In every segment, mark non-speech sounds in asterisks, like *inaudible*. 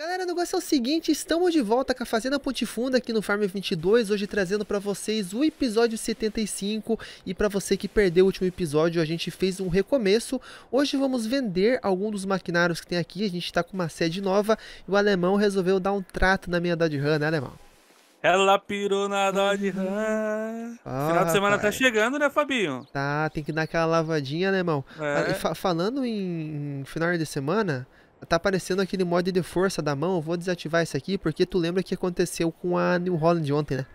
Galera, o negócio é o seguinte, estamos de volta com a Fazenda Pontifunda aqui no Farm 22, hoje trazendo para vocês o episódio 75 e para você que perdeu o último episódio, a gente fez um recomeço. Hoje vamos vender algum dos maquinários que tem aqui, a gente está com uma sede nova e o alemão resolveu dar um trato na minha Dodge Ram, né alemão? Ela pirou na Dodge uhum. Ram. Ah, Final de semana tá rapaz. tá chegando, né, Fabinho? Tá, tem que dar aquela lavadinha, alemão. É. Ah, falando em final de semana, tá aparecendo aquele mod de força da mão, eu vou desativar isso aqui, porque tu lembra que aconteceu com a New Holland ontem, né?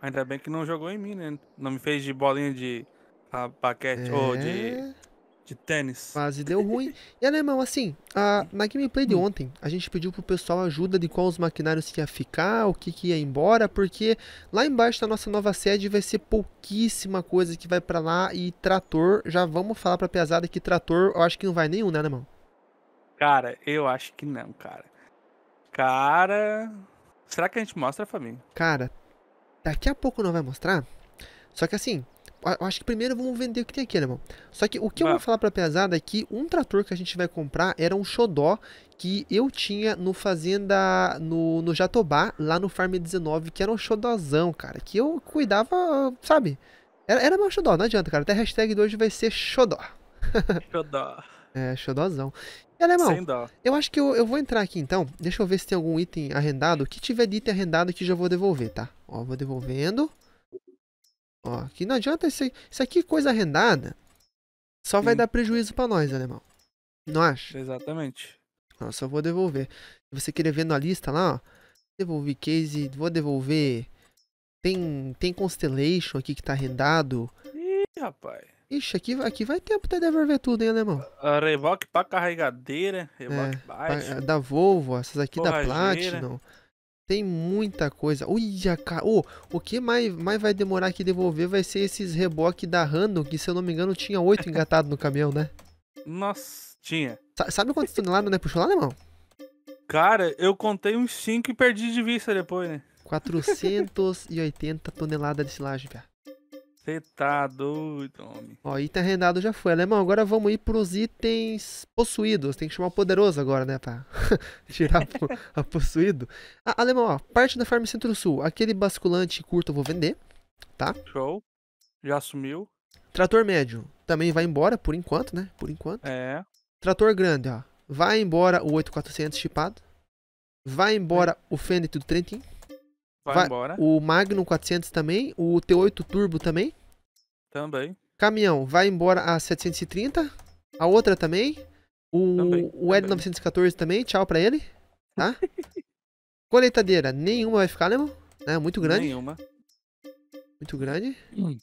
Ainda bem que não jogou em mim, né? Não me fez de bolinha de a, ah, paquete é... ou de, é. de tênis. Quase deu ruim. *laughs* E alemão, né, assim, a, na gameplay de hum. ontem, a gente pediu pro pessoal ajuda de quais os maquinários que ia ficar, o que, que ia embora, porque lá embaixo da nossa nova sede vai ser pouquíssima coisa que vai para lá e trator, já vamos falar pra pesada que trator, eu acho que não vai nenhum, né, alemão? Cara, eu acho que não, cara. Cara. Será que a gente mostra a família? Cara, daqui a pouco não vai mostrar. Só que assim, eu acho que primeiro vamos vender o que tem aqui, né, irmão? Só que o que eu vou falar pra pesada é que um trator que a gente vai comprar era um xodó que eu tinha no Fazenda, no, no Jatobá, lá no Farm 19, que era um xodózão, cara, que eu cuidava, sabe? Era, era meu xodó, não adianta, cara. Até a hashtag de hoje vai ser xodó. Xodó. é, xodózão. Alemão, Sem dó. eu acho que eu, eu vou entrar aqui então. Deixa eu ver se tem algum item arrendado. O que tiver de item arrendado aqui já vou devolver, tá? Ó, vou devolvendo. Ó, aqui não adianta isso aqui. Isso é aqui, coisa arrendada, só vai hum. dar prejuízo pra nós, alemão. Não acha? Exatamente. Ó, só vou devolver. Se você querer ver na lista lá, ó. Devolvi case, vou devolver. Tem, tem Constellation aqui que tá arrendado. Ih, rapaz. Ixi, aqui, aqui vai tempo até devolver tudo, hein, alemão? A ah, Revoque pra carregadeira, Revoque é, baixo. É, da Volvo, essas aqui da Platinum. Tem muita coisa. Uia, cara. Oh, o que mais, mais vai demorar que devolver vai ser esses reboque da Random, que se eu não me engano tinha oito engatados no caminhão, né? Nossa, tinha. Sa sabe quantas toneladas né, puxou lá, alemão? Cara, eu contei uns cinco e perdi de vista depois, né? 480 toneladas de silagem, cara. Você tá doido, homem. Ó, item arrendado já foi. Alemão, agora vamos ir pros itens possuídos. Tem que chamar o poderoso agora, né, pra *laughs* tirar a, possuído. Ah, alemão, ó, parte da Farm Centro-Sul. Aquele basculante curto eu vou vender, tá? Show. Já sumiu. Trator médio também vai embora, por enquanto, né? Por enquanto. É. Trator grande, ó. Vai embora o 8400 chipado. Vai embora é. o Fendit do Trentin. Vai, vai embora. O Magnum 400 também. O T8 Turbo também. Também. Caminhão, vai embora a 730. A outra também. O, também, o L914 também. também. Tchau pra ele. Tá? *laughs* Coletadeira, nenhuma vai ficar, né, irmão? É muito grande. Nenhuma. Muito grande. Hum.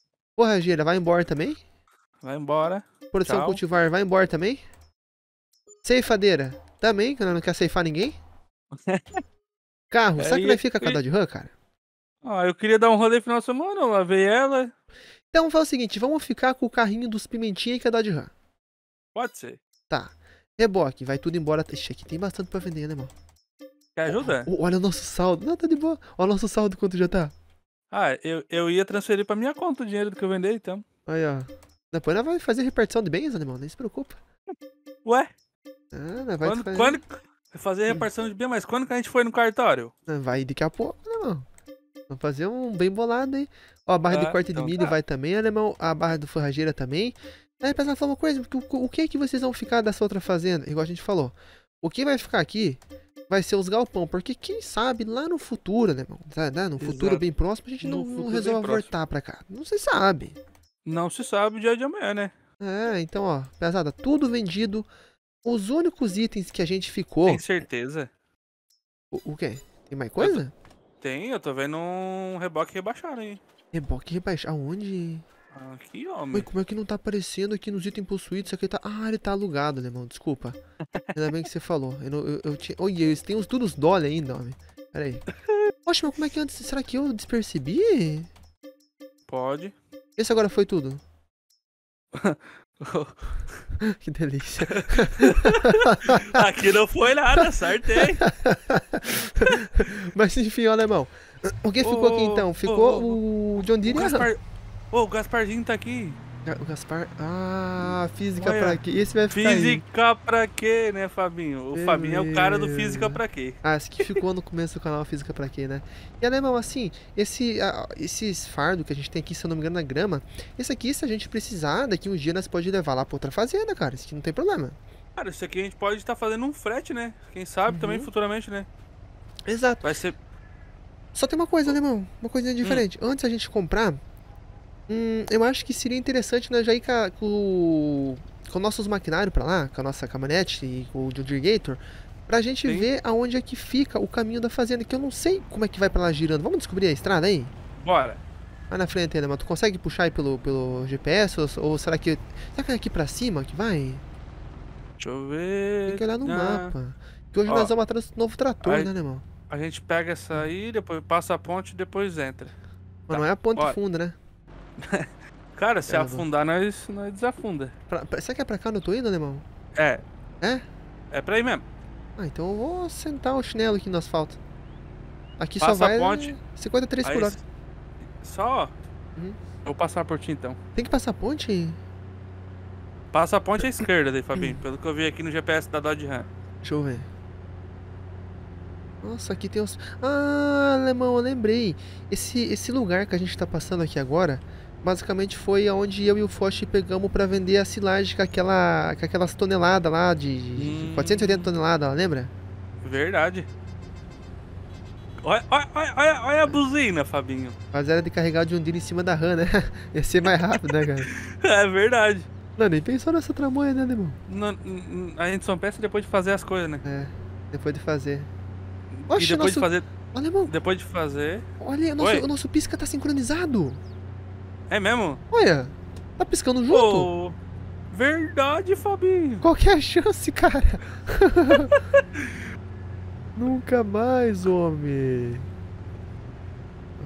gira. vai embora também. Vai embora. Produção Tchau. cultivar, vai embora também. Ceifadeira, também, que não quer ceifar ninguém. *laughs* Carro, é, sabe que vai ficar com a Dodge Ram, cara? Ah, eu queria dar um rolê final de semana, lavei ela. Então fazer o seguinte, vamos ficar com o carrinho dos Pimentinha e com a Dodge Ram. Pode ser. Tá. Reboque, vai tudo embora. Ixi, aqui tem bastante pra vender, né, irmão? Quer ajuda? olha o nosso saldo. Não, tá de boa. Olha o nosso saldo, quanto já tá. Ah, eu, eu ia transferir pra minha conta o dinheiro do que eu vender, então. Aí, ó. Depois ela vai fazer repartição de bens, animal, né, nem se preocupa. Ué? Ah, vai quando, fazer... quando, é fazer repartição de bem, mas quando que a gente foi no cartório? Ah, vai daqui a pouco, né, mano? Vamos fazer um bem bolado, hein? Ó, a barra ah, do corte então de milho tá. vai também, alemão. A barra do forrageira também. Aí é, pensar falar uma coisa, o, o que é que vocês vão ficar dessa outra fazenda? Igual a gente falou. O que vai ficar aqui vai ser os galpão, porque quem sabe lá no futuro, né, irmão? No Exato. futuro bem próximo, a gente no não, não resolve voltar pra cá. Não se sabe. Não se sabe o dia de amanhã, né? É, então, ó, pesada, tudo vendido os únicos itens que a gente ficou. Tem certeza? O, o quê? Tem mais coisa? Eu Tem, eu tô vendo um reboque rebaixado aí. Reboque rebaixado? Aonde? Aqui, homem. Ué, como é que não tá aparecendo aqui nos itens possuídos? aqui tá. Ah, ele tá alugado, irmão? Desculpa. *laughs* Ainda bem que você falou. Eu, não, eu, eu tinha. oi eles têm os duros dólar ainda, homem. Pera aí. Poxa, *laughs* mas como é que antes. Será que eu despercebi? Pode. Esse agora foi tudo. *laughs* *laughs* que delícia. *laughs* Aqui não foi nada, acertei. *laughs* Mas enfim, o alemão. O que ficou oh, aqui então? Ficou oh, o John Deere o Gaspar... e o Gasparzinho tá aqui. O Gaspar. Ah, física Olha, pra quê? Esse vai ficar. Física aí. pra quê, né, Fabinho? O Fabinho é o cara do Física pra quê. Ah, esse que ficou no começo do canal Física pra quê, né? E alemão, assim, esse, uh, esses fardos que a gente tem aqui, se eu não me engano, na grama, esse aqui, se a gente precisar, daqui um dia nós pode levar lá pra outra fazenda, cara. Isso aqui não tem problema. Cara, isso aqui a gente pode estar fazendo um frete, né? Quem sabe uhum. também futuramente, né? Exato. Vai ser. Só tem uma coisa, alemão, uma coisinha hum. diferente. Hum. Antes a gente comprar, Hum, eu acho que seria interessante nós né, já ir com, com nossos maquinários para lá, com a nossa caminhonete e com o Dirgator, pra gente Sim. ver aonde é que fica o caminho da fazenda, que eu não sei como é que vai para lá girando. Vamos descobrir a estrada aí? Bora. Vai na frente, mano? Tu consegue puxar aí pelo, pelo GPS? Ou, ou será que. Será que é aqui pra cima que vai? Deixa eu ver. Tem que olhar no ah. mapa. Que hoje Ó, nós vamos atrás do novo trator, aí, né, irmão? A gente pega essa aí, depois passa a ponte e depois entra. Mas tá. não é a ponte Bora. funda, né? *laughs* Cara, se afundar, nós, nós desafunda. Pra, pra, será que é pra cá onde eu tô indo, alemão? É. É? É pra aí mesmo. Ah, então eu vou sentar o chinelo aqui no asfalto. Aqui Passa só vai a ponte. 53 aí, por hora. Só? Uhum. Vou passar a ti então. Tem que passar a ponte? Passa a ponte à esquerda daí, Fabinho. Uhum. Pelo que eu vi aqui no GPS da Dodge Ram. Deixa eu ver. Nossa, aqui tem uns... Ah, alemão, eu lembrei. Esse, esse lugar que a gente tá passando aqui agora basicamente foi aonde eu e o Foch pegamos para vender a silagem com, aquela, com aquelas toneladas lá, de, hum. 480 toneladas, lembra? Verdade. Olha, olha, olha, olha, a buzina, Fabinho. Mas era de carregar de um dia em cima da RAM, né? *laughs* Ia ser mais rápido, né, cara? *laughs* é verdade. Não, nem pensou nessa tramonha, né, irmão? a gente só peça depois de fazer as coisas, né? É, depois de fazer. Oxe, e depois nosso... de fazer... Olha, irmão. Depois de fazer... Olha, nosso, o nosso pisca tá sincronizado. É mesmo? Olha, tá piscando junto. Oh. Verdade, Fabinho. Qual que é a chance, cara? *laughs* Nunca mais, homem.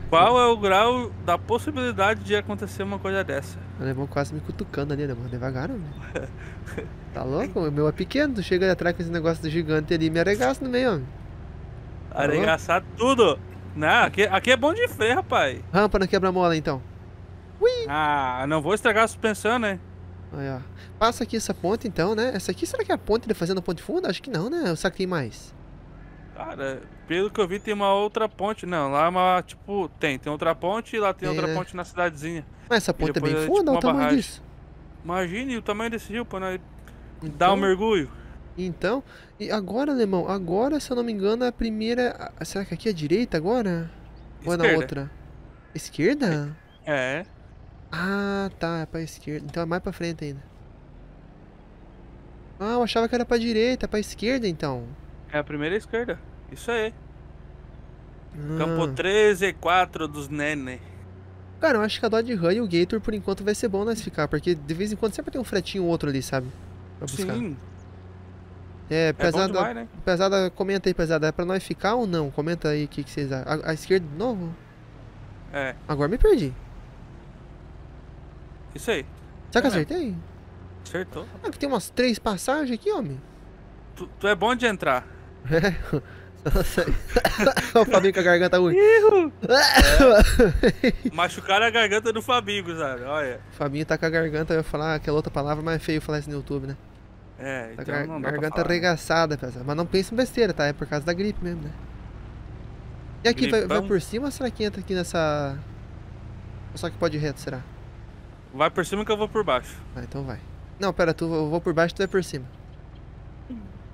Qual é o grau da possibilidade de acontecer uma coisa dessa? O alemão quase me cutucando ali, né, alemão. Devagar, né? homem. *laughs* tá louco? O meu é pequeno. Tu chega ali atrás com esse negócio do gigante ali e me arregaça no meio, homem. Tá Arregaçar tudo. Não, né? aqui, aqui é bom de ferro, pai. Rampa na quebra-mola, então. Ui. Ah, não vou estragar a suspensão, né? Aí, ó. Passa aqui essa ponte, então, né? Essa aqui, será que é a ponte ele fazendo a ponte funda? Acho que não, né? Será que tem mais? Cara, pelo que eu vi, tem uma outra ponte. Não, lá é uma, tipo, tem. Tem outra ponte e lá tem, outra né? ponte na cidadezinha. Mas essa ponte é bem é, funda, é, tipo, o tamanho barragem. disso. Imagine o tamanho desse rio pra né? então, dar um mergulho. Então, e agora, alemão, agora, se eu não me engano, a primeira... Será que aqui é a direita agora? Esquerda. Ou é na outra? Esquerda? É. Ah, tá, é pra esquerda. Então é mais pra frente ainda. Ah, eu achava que era pra direita, é pra esquerda então. É a primeira esquerda, isso aí. Ah. Campo 13 e 4 dos Nene. Cara, eu acho que a Dodge Run e o Gator por enquanto vai ser bom nós ficar, porque de vez em quando sempre tem um fretinho outro ali, sabe? Pra buscar. Sim. É, é pesada, é né? pesada, comenta aí, pesada, é pra nós ficar ou não? Comenta aí o que, que vocês acham. A, a esquerda de novo? É. Agora me perdi. Isso aí. Será que é. acertei? Acertou. Ah, que tem umas três passagens aqui, homem. Tu, tu é bom de entrar. É. *laughs* o Fabinho com a garganta ruim. é. *laughs* Machucaram a garganta do Fabinho, sabe? Olha. O Fabinho tá com a garganta, eu ia falar aquela outra palavra, mas é feio falar isso no YouTube, né? É, então tá gar não dá Garganta né? arregaçada, pessoal. Mas não pensa em besteira, tá? É por causa da gripe mesmo, né? E aqui, vai, vai, por cima ou será que entra aqui nessa... Ou só que pode ir reto, será? Vai por cima que eu vou por baixo. Ah, então vai. Não, pera, tu, eu vou por baixo e tu é por cima.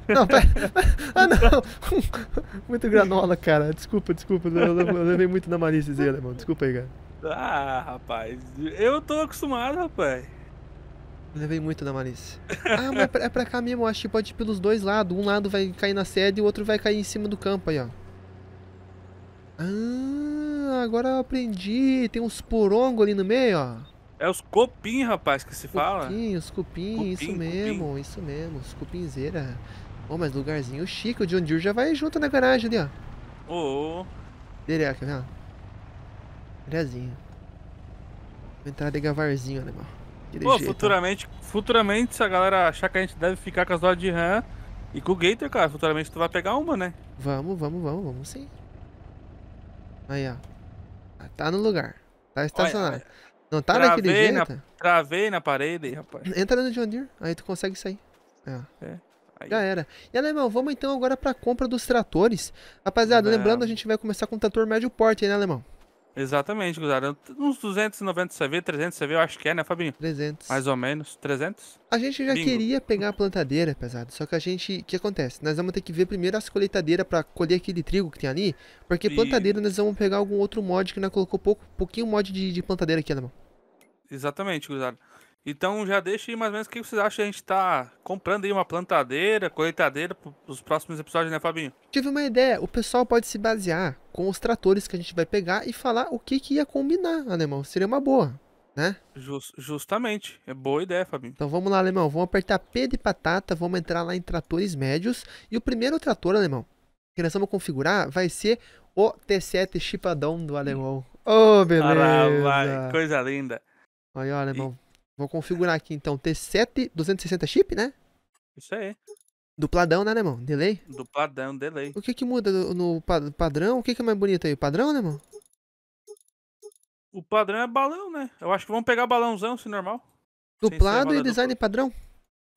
Não, pera. *laughs* ah, não. *laughs* muito granola, cara. Desculpa, desculpa. Eu, levei muito na malícia esse alemão. Desculpa aí, cara. Ah, rapaz. Eu tô acostumado, rapaz. Eu levei muito na malícia. Ah, mas é pra, é pra cá mesmo. acho que pode ir pelos dois lados. Um lado vai cair na sede e o outro vai cair em cima do campo aí, ó. Ah, agora eu aprendi. Tem uns porongos ali no meio, ó. É os copim, rapaz, que se cupim, fala. Copim, os cupim, cupim isso mesmo, isso mesmo, os cupinzeira. Ô, oh, mas lugarzinho chique, o John Deere já vai junto na garagem ali, ó. Ô. aqui, Direto, né? Vou Entrar de gavarzinho, né, mano? Pô, jeito, futuramente, ó. futuramente, se a galera achar que a gente deve ficar com as horas de RAM e com o Gator, cara, futuramente tu vai pegar uma, né? Vamos, vamos, vamos, vamos sim. Aí, ó. Tá no lugar. Tá estacionado. Olha, não tá travei naquele jeito? Na, travei na parede, rapaz. Entra no John Deere, aí tu consegue sair. É. é. Aí. Já era. E Alemão, vamos então agora pra compra dos tratores. Rapaziada, é. lembrando, a gente vai começar com o trator médio porte, aí né, Alemão? Exatamente, Guzara. Uns 290 CV, 300 CV, eu acho que é, né, Fabinho? 300. Mais ou menos, 300. A gente já Bingo. queria pegar a plantadeira, pesado, só que a gente, o que acontece? Nós vamos ter que ver primeiro as colheitadeiras para colher aquele trigo que tem ali, porque e... plantadeira nós vamos pegar algum outro mod que nós colocou pouco, pouquinho mod de, de plantadeira aqui, mano Exatamente, Guzara. Então já deixe mais ou menos o que vocês acham a gente tá comprando aí uma plantadeira, colheitadeira os próximos episódios, né, Fabinho? Tive uma ideia, o pessoal pode se basear com os tratores que a gente vai pegar e falar o que que ia combinar, alemão. Seria uma boa, né? Just, justamente, é boa ideia, Fabinho. Então vamos lá, alemão, vamos apertar P de patata, vamos entrar lá em tratores médios e o primeiro trator, alemão, que nós vamos configurar vai ser o T7 Chipadão do alemão. Oh, beleza! Ah, vai, coisa linda. Olha, alemão. E... Vou configurar aqui então T7 260 chip, né? Isso aí. Dupladão, né, né, irmão? Delay? Dupladão, delay. O que que muda no, no padrão? O que que é mais bonito aí? Padrão, né, irmão? O padrão é balão, né? Eu acho que vamos pegar balãozão, se normal. Duplado e design dupla. padrão?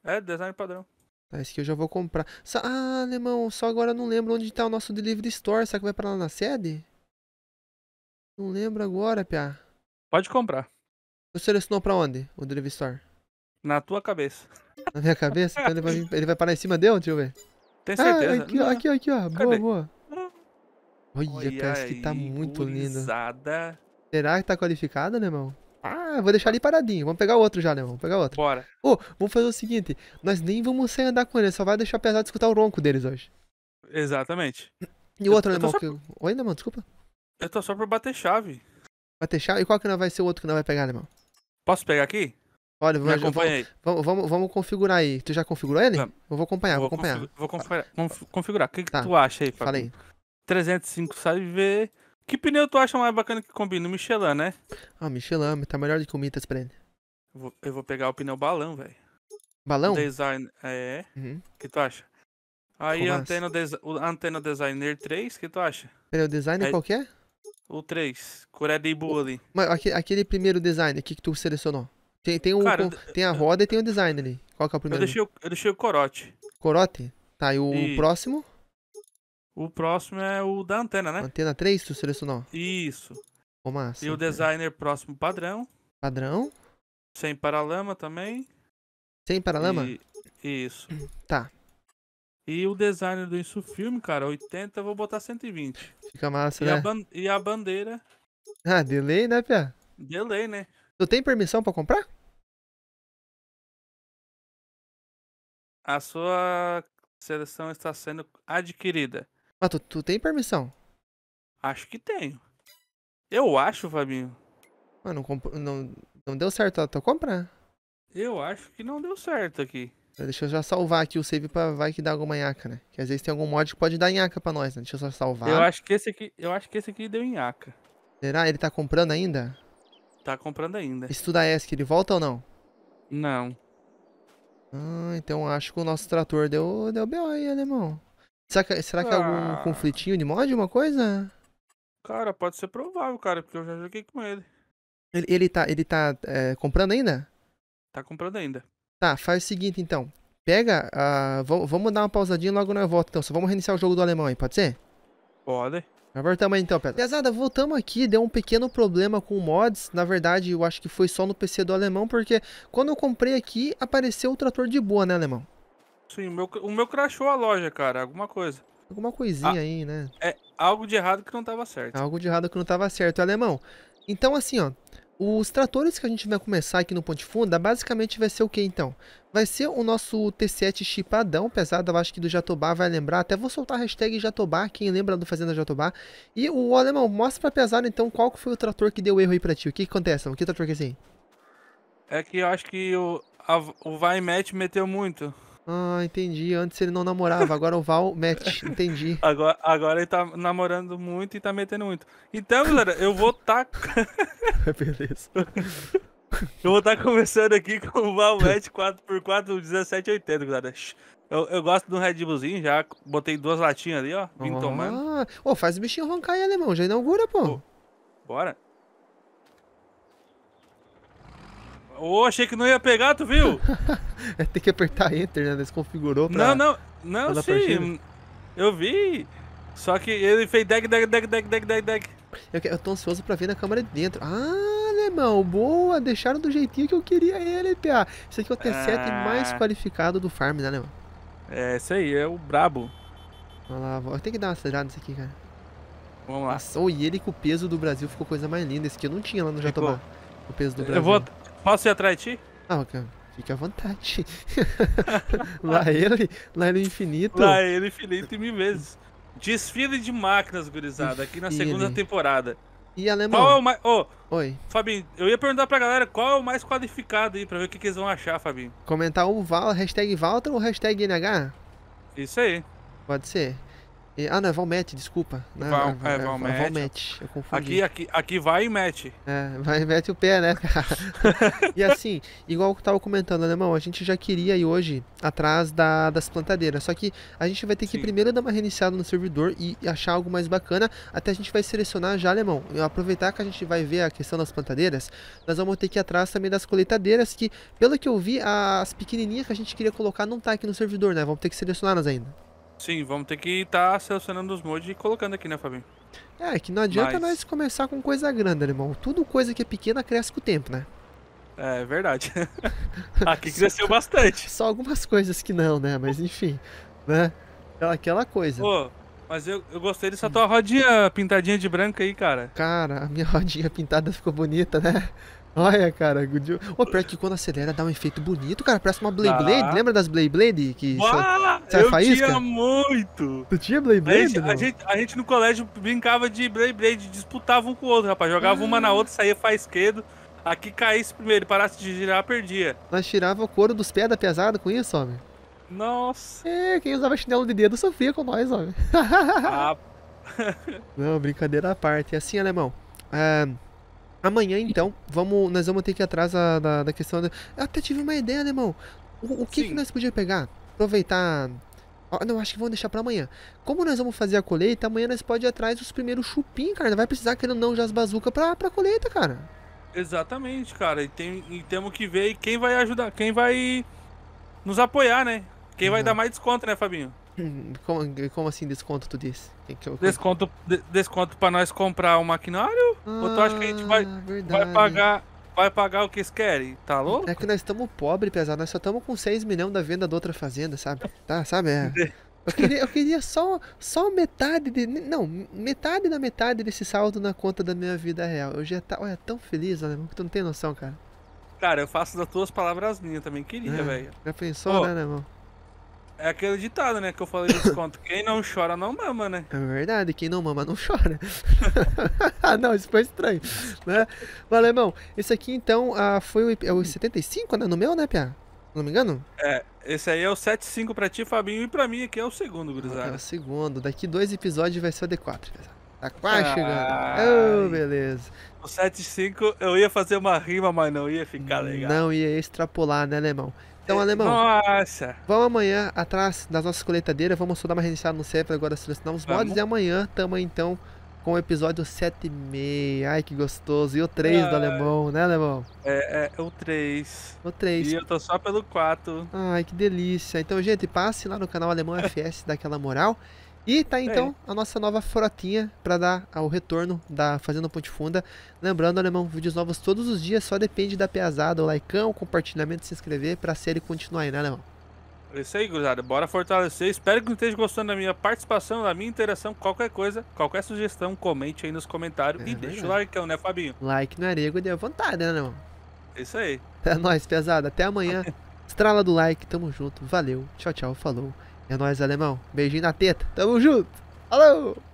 É, design padrão. Tá, esse aqui eu já vou comprar. Sa ah, Lemão, só agora eu não lembro onde tá o nosso delivery store. Será que vai pra lá na sede? Não lembro agora, Pia. Pode comprar. Você selecionou pra onde o Drevistar? Na tua cabeça. Na minha cabeça? então ele vai, ele vai parar em cima de Deixa eu ver. Tem certeza? Ah, aqui, ó, aqui, aqui, ó. Boa, Cadê? boa. Olha, parece que tá muito lindo. Será que tá qualificado, né, irmão? Ah, vou deixar ele paradinho. Vamos pegar outro já, Alemão. Né, vamos pegar outro. Bora. Ô, vamos fazer o seguinte. Nós nem vamos sair andar com ele. Só vai deixar pesado escutar o ronco deles hoje. Exatamente. E o outro, né, irmão? só- Que... Oi, Alemão, né, desculpa. Eu tô só pra bater chave. Bater chave. E qual que não vai ser o outro que não vai pegar, irmão? Posso pegar aqui? Olha, vamos, vamos, vamos, vamos, vamos configurar aí. Tu já configurou ele? Vamos. Eu vou acompanhar, vou, vou acompanhar. Config, vou configurar. configurar. O que, tá. que, tu acha aí, Fábio? Fala aí. 305 SAIV. Que pneu tu acha mais bacana que combina? O Michelin, né? Ah, Michelin, tá melhor de que o Mitas pra ele. Eu vou, eu vou pegar o pneu balão, velho. Balão? Design, é. Uhum. que tu acha? Aí, a antena, assim? antena Designer 3, que tu acha? Pneu Designer é, qualquer? É? O 3. Coreia de Boa ali. Mas aquele primeiro design aqui que tu selecionou. Tem, tem, um, Cara, com, tem a roda e tem o design ali. Qual que é o primeiro? Eu deixei o, eu deixei o corote. Corote? Tá, e o e... próximo? O próximo é o da antena, né? Antena 3, tu selecionou? Isso. o massa, e o designer próximo padrão. Padrão? Sem paralama também. Sem paralama? E... Isso. Tá. E o design do isso filme, cara, 80, eu vou botar 120. Fica massa, e né? A E a bandeira. Ah, delay, né, Pia? Delay, né? Tu tem permissão pra comprar? A sua seleção está sendo adquirida. Mas ah, tu, tu tem permissão? Acho que tenho. Eu acho, Fabinho. Mas não, não, não deu certo a tua compra? Eu acho que não deu certo aqui. Então, deixa eu já salvar aqui o save pra vai que dá alguma nhaca, né? Que às vezes tem algum mod que pode dar nhaca pra nós, né? Deixa eu só salvar. Eu acho que esse aqui, eu acho que esse aqui deu nhaca. Será? Ele tá comprando ainda? Tá comprando ainda. Estuda ESC, ele volta ou não? Não. Ah, então acho que o nosso trator deu, deu BO aí, alemão. Será que, será ah. que é algum ah. conflitinho de mod, uma coisa? Cara, pode ser provável, cara, porque eu já joguei com ele. Ele, ele tá, ele tá é, comprando ainda? Tá comprando ainda. Tá, faz o seguinte então. Pega, uh, vamos, dar uma pausadinha logo nós volto então. Só vamos reiniciar o jogo do alemão aí, pode ser? Pode. Mas voltamos aí então, Pedro. Pesada, voltamos aqui, deu um pequeno problema com mods. Na verdade, eu acho que foi só no PC do alemão, porque quando eu comprei aqui, apareceu o trator de boa, né, alemão? Sim, o meu, o meu crashou a loja, cara, alguma coisa. Alguma coisinha ah, aí, né? É, algo de errado que não tava certo. Algo de errado que não tava certo, alemão. Então, assim, ó, os tratores que a gente vai começar aqui no Pontifunda, basicamente vai ser o que então? Vai ser o nosso T7 chipadão, pesado, eu acho que do Jatobá vai lembrar, até vou soltar a hashtag Jatobá, quem lembra do Fazenda Jatobá. E o Alemão, mostra pra pesado então qual que foi o trator que deu erro aí pra ti, o que, que acontece, o que trator que é esse aí? É que eu acho que o, a, o Vai meteu muito. Ah, entendi. Antes ele não namorava, agora o Val mete. Entendi. *laughs* Agora, agora ele tá namorando muito e tá metendo muito. Então, galera, eu vou tá. *laughs* *laughs* Beleza. Eu vou estar tá começando aqui com o Valmet 4x4 1780, galera. Eu, eu gosto do Red Bullzinho, já botei duas latinhas ali, ó. Vim oh. tomando. Ô, oh, faz o bichinho roncar aí, alemão. Já inaugura, pô. Oh, bora. Ô, oh, achei que não ia pegar, tu viu? *laughs* É ter que apertar Enter, né? Desconfigurou pra... Não, não, não, sim. Partida. Eu vi. Só que ele fez deg deg deg deg deg deg deg. Eu, eu tô ansioso pra ver na câmera de dentro. Ah, alemão, boa. Deixaram do jeitinho que eu queria ele, PA. Esse aqui é o T7 ah. mais qualificado do farm, né, alemão? É, isso aí, é o brabo. Vamos lá, vou... tem que dar uma acelerada nesse aqui, cara. Vamos lá. Nossa, oh, e ele com o peso do Brasil ficou coisa mais linda. Esse aqui eu não tinha lá no Jatobá. O peso do Brasil. Eu vou, Posso ir atrás de ti? Não, cara. Fique à vontade. *laughs* lá ele, lá ele é infinito. Lá ele é infinito e mil vezes. Desfile de máquinas, gurizada, aqui na segunda temporada. E alemão. Qual é o mais. Ô, oh, Oi. Fabinho, eu ia perguntar pra galera qual é o mais qualificado aí, pra ver o que, que eles vão achar, Fabinho. Comentar o Val, hashtag Walter ou hashtag NH? Isso aí. Pode ser. E, ah, não, é Valmete, desculpa. Não, né? Val, é, é, é Valmete. é Valmete. eu confundi. Aqui, aqui, aqui vai e mete. É, vai e mete o pé, né, cara? *laughs* e assim, igual que eu tava comentando, Alemão, a gente já queria ir hoje atrás da, das plantadeiras. Só que a gente vai ter que Sim. primeiro dar uma reiniciada no servidor e achar algo mais bacana. Até a gente vai selecionar já, Alemão. Eu aproveitar que a gente vai ver a questão das plantadeiras, nós vamos ter que ir atrás também das coletadeiras, que, pelo que eu vi, as pequenininhas que a gente queria colocar não tá aqui no servidor, né? Vamos ter que selecioná-las ainda. Sim, vamos ter que estar tá selecionando os mods e colocando aqui, né, Fabinho? É, que não adianta Mas... nós começar com coisa grande, irmão. Tudo coisa que é pequena cresce com o tempo, né? É, é verdade. *laughs* aqui cresceu bastante. Só algumas coisas que não, né? Mas enfim, né? É aquela coisa. Pô, mas eu, eu gostei dessa tua rodinha pintadinha de branca aí, cara. Cara, a minha *laughs* rodinha pintada ficou bonita, né? Olha, cara, good oh, pior que quando acelera dá um efeito bonito, cara. Parece uma Blade Blade. Lembra das Blade Blade? Que Uá, sa... eu faísca? tinha muito. Tu tinha Blade Blade? A gente, a gente, a, gente, no colégio brincava de Blade Blade, disputava um com o outro, rapaz. Jogava ah. uma na ah. outra, saía faisquedo. Aqui caísse primeiro, parasse de girar, perdia. Nós tirava o couro dos pés da pesada com isso, homem. Nossa. É, quem usava chinelo de dedo sofria com nós, homem. *laughs* Ah. Não, brincadeira à parte. É assim, alemão. é... Amanhã, então, vamos, nós vamos ter que ir atrás da, da, da questão. Da... Eu até tive uma ideia, né, irmão? O, o que, que nós podíamos pegar? Aproveitar. não, acho que vamos deixar para amanhã. Como nós vamos fazer a colheita, amanhã nós podemos ir atrás dos primeiros chupim, cara. Não vai precisar, querendo não, já as bazucas pra, pra colheita, cara. Exatamente, cara. E, tem, e temos que ver quem vai ajudar, quem vai nos apoiar, né? Quem uhum. vai dar mais desconto, né, Fabinho? *coughs* Como, como assim desconto tu disse? desconto, de, desconto pra nós comprar um maquinário? Ah, Ou tu acha que a gente vai, ah, vai pagar vai pagar o que eles querem, tá louco? É que nós estamos pobres pesado, nós só estamos com 6 milhões da venda da outra fazenda, sabe? Tá, sabe? É. Eu queria, eu queria só, só metade de. Não, metade da metade desse saldo na conta da minha vida real. Eu já tá. Olha, tão feliz, alemão, que tu não tem noção, cara. Cara, eu faço das tuas palavras minhas também, queria, é, velho. Já pensou, Pô, né, alemão? É aquele ditado, né, que eu falei no desconto. *laughs* Quem não chora não mama, né? É verdade, quem não mama não chora. *laughs* não, isso foi estranho. Né? Mas, alemão, esse aqui então ah, foi o, 75, é né? No meu, né, Pia? Não me engano? É, esse aí é o 75 pra ti, Fabinho, e pra mim aqui é o segundo, gurizada. Ah, é o segundo. Daqui dois episódios vai ser o D4, Tá quase ah, chegando. Oh, beleza. O 75 eu ia fazer uma rima, mas não ia ficar legal. Não ia extrapolar, né, alemão? Então, alemão. Nossa! Vamos amanhã atrás das nossas coletadeiras. Vamos só dar uma reiniciada no server agora selecionar os mods. E amanhã tamo então com o episódio 7,5. Ai, que gostoso. E o 3 ah, do alemão, né, alemão? É, é, é o 3. O 3. E eu tô só pelo 4. Ai, que delícia. Então, gente, passe lá no canal Alemão FS, dá aquela moral. E tá é então é. a nossa nova frotinha para dar o retorno da Fazenda Ponte Funda. Lembrando, alemão, vídeos novos todos os dias, só depende da pesada o likeão, o compartilhamento, se inscrever pra série continuar aí, né, alemão? É isso aí, gurizada. Bora fortalecer. Espero que esteja gostando da minha participação, da minha interação. Qualquer coisa, qualquer sugestão, comente aí nos comentários é, e deixa o likeão, né, Fabinho? Like no arego é deu vontade, né, alemão? É isso aí. É nóis, pesada. Até amanhã. *laughs* Estrala do like, tamo junto. Valeu. Tchau, tchau. Falou. É nóis, alemão. Beijinho na teta. Tamo junto. Alô!